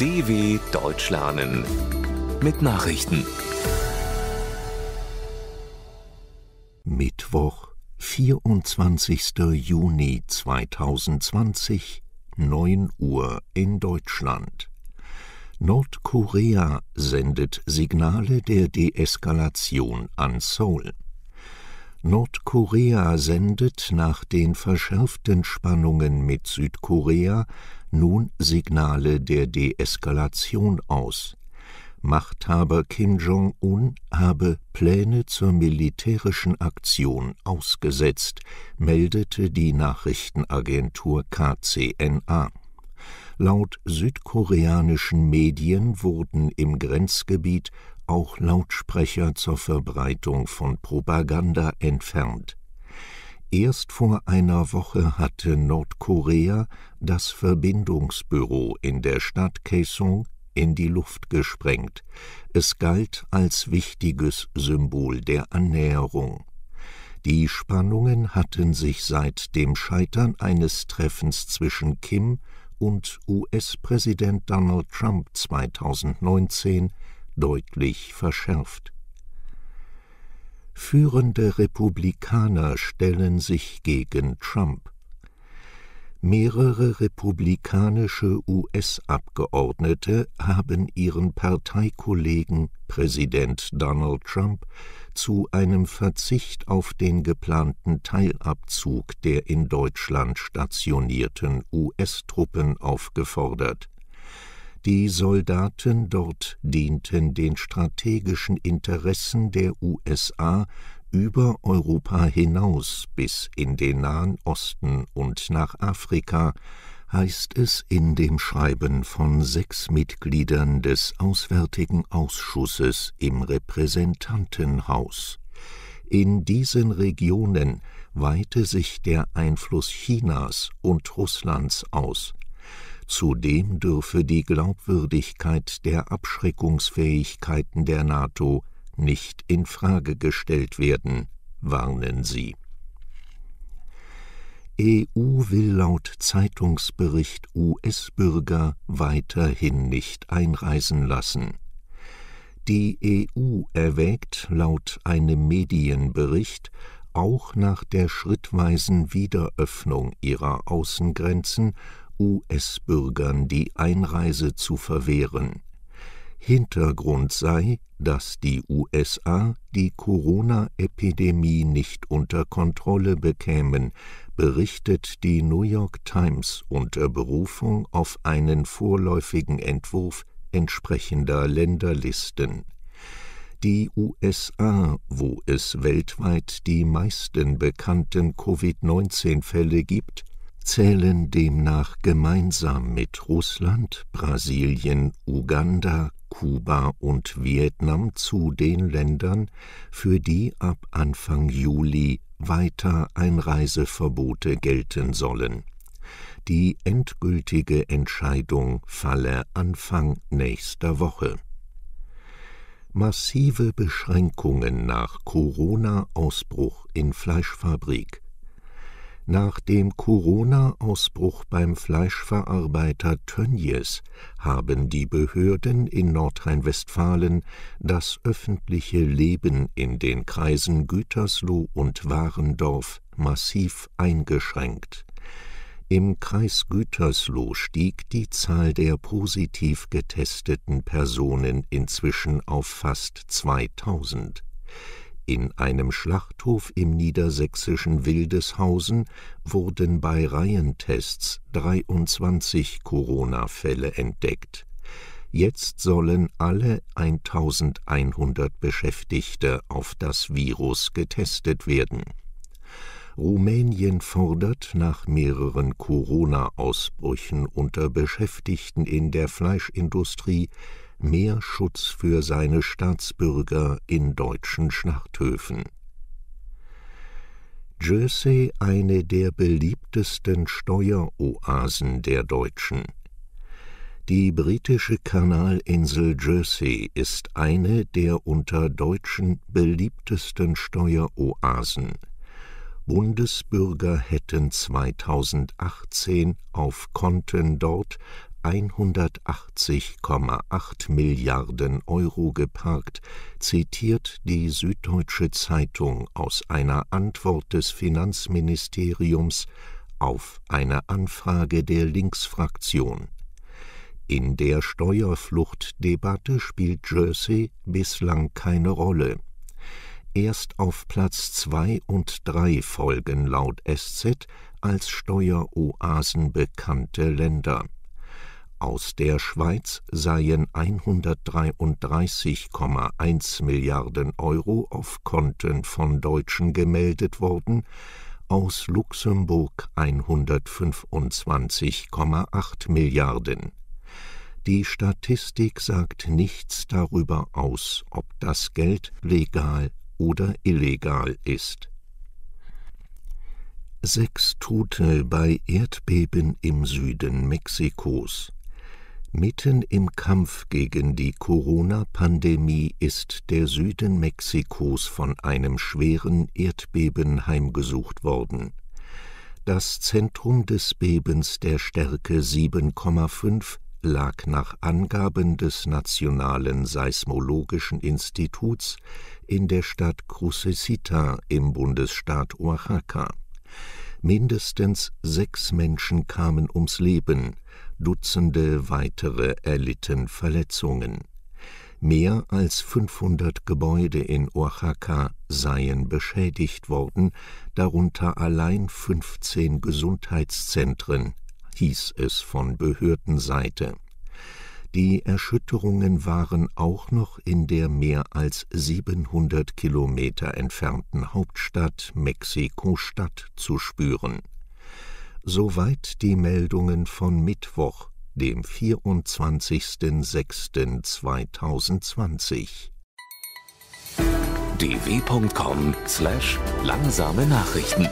DW Deutsch lernen mit Nachrichten. Mittwoch, 24. Juni 2020, 9 Uhr in Deutschland. Nordkorea sendet Signale der Deeskalation an Seoul. Nordkorea sendet nach den verschärften Spannungen mit Südkorea nun Signale der Deeskalation aus. Machthaber Kim Jong-un habe Pläne zur militärischen Aktion ausgesetzt, meldete die Nachrichtenagentur KCNA. Laut südkoreanischen Medien wurden im Grenzgebiet auch Lautsprecher zur Verbreitung von Propaganda entfernt. Erst vor einer Woche hatte Nordkorea das Verbindungsbüro in der Stadt Kaesong in die Luft gesprengt. Es galt als wichtiges Symbol der Annäherung. Die Spannungen hatten sich seit dem Scheitern eines Treffens zwischen Kim und US-Präsident Donald Trump 2019 deutlich verschärft. Führende Republikaner stellen sich gegen Trump. Mehrere republikanische US-Abgeordnete haben ihren Parteikollegen Präsident Donald Trump zu einem Verzicht auf den geplanten Teilabzug der in Deutschland stationierten US-Truppen aufgefordert. Die Soldaten dort dienten den strategischen Interessen der USA über Europa hinaus bis in den Nahen Osten und nach Afrika, heißt es in dem Schreiben von sechs Mitgliedern des Auswärtigen Ausschusses im Repräsentantenhaus. In diesen Regionen weite sich der Einfluss Chinas und Russlands aus, Zudem dürfe die Glaubwürdigkeit der Abschreckungsfähigkeiten der NATO nicht in Frage gestellt werden, warnen sie. EU will laut Zeitungsbericht US-Bürger weiterhin nicht einreisen lassen. Die EU erwägt laut einem Medienbericht auch nach der schrittweisen Wiederöffnung ihrer Außengrenzen US-Bürgern die Einreise zu verwehren. Hintergrund sei, dass die USA die Corona-Epidemie nicht unter Kontrolle bekämen, berichtet die New York Times unter Berufung auf einen vorläufigen Entwurf entsprechender Länderlisten. Die USA, wo es weltweit die meisten bekannten Covid-19-Fälle gibt, zählen demnach gemeinsam mit Russland, Brasilien, Uganda, Kuba und Vietnam zu den Ländern, für die ab Anfang Juli weiter Einreiseverbote gelten sollen. Die endgültige Entscheidung falle Anfang nächster Woche. Massive Beschränkungen nach Corona-Ausbruch in Fleischfabrik, nach dem Corona-Ausbruch beim Fleischverarbeiter Tönnies haben die Behörden in Nordrhein-Westfalen das öffentliche Leben in den Kreisen Gütersloh und Warendorf massiv eingeschränkt. Im Kreis Gütersloh stieg die Zahl der positiv getesteten Personen inzwischen auf fast 2000. In einem Schlachthof im niedersächsischen Wildeshausen wurden bei Reihentests 23 Corona-Fälle entdeckt. Jetzt sollen alle 1100 Beschäftigte auf das Virus getestet werden. Rumänien fordert nach mehreren Corona-Ausbrüchen unter Beschäftigten in der Fleischindustrie mehr Schutz für seine Staatsbürger in deutschen Schlachthöfen. Jersey eine der beliebtesten Steueroasen der Deutschen. Die britische Kanalinsel Jersey ist eine der unter Deutschen beliebtesten Steueroasen. Bundesbürger hätten 2018 auf Konten dort 180,8 Milliarden Euro geparkt, zitiert die Süddeutsche Zeitung aus einer Antwort des Finanzministeriums auf eine Anfrage der Linksfraktion. In der Steuerfluchtdebatte spielt Jersey bislang keine Rolle. Erst auf Platz 2 und 3 folgen laut SZ als Steueroasen bekannte Länder aus der Schweiz seien 133,1 Milliarden Euro auf Konten von Deutschen gemeldet worden, aus Luxemburg 125,8 Milliarden. Die Statistik sagt nichts darüber aus, ob das Geld legal oder illegal ist. Sechs Tote bei Erdbeben im Süden Mexikos. Mitten im Kampf gegen die Corona-Pandemie ist der Süden Mexikos von einem schweren Erdbeben heimgesucht worden. Das Zentrum des Bebens der Stärke 7,5 lag nach Angaben des Nationalen Seismologischen Instituts in der Stadt Crucecita im Bundesstaat Oaxaca. Mindestens sechs Menschen kamen ums Leben, Dutzende weitere erlitten Verletzungen. Mehr als 500 Gebäude in Oaxaca seien beschädigt worden, darunter allein 15 Gesundheitszentren, hieß es von Behördenseite. Die Erschütterungen waren auch noch in der mehr als 700 Kilometer entfernten Hauptstadt Mexiko-Stadt zu spüren soweit die Meldungen von Mittwoch, dem 24.06.2020. dw.com/langsame Nachrichten